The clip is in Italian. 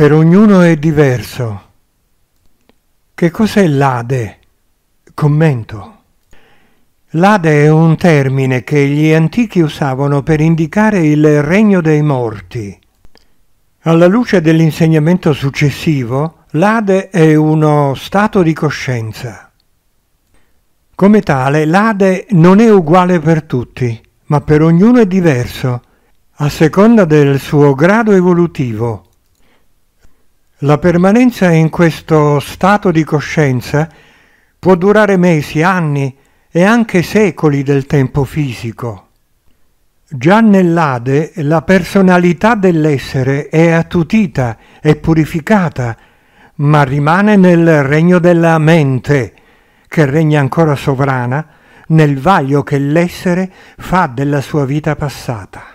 per ognuno è diverso. Che cos'è l'Ade? Commento. L'Ade è un termine che gli antichi usavano per indicare il regno dei morti. Alla luce dell'insegnamento successivo, l'Ade è uno stato di coscienza. Come tale, l'Ade non è uguale per tutti, ma per ognuno è diverso, a seconda del suo grado evolutivo la permanenza in questo stato di coscienza può durare mesi, anni e anche secoli del tempo fisico. Già nell'Ade la personalità dell'essere è attutita, è purificata, ma rimane nel regno della mente, che regna ancora sovrana, nel vaglio che l'essere fa della sua vita passata.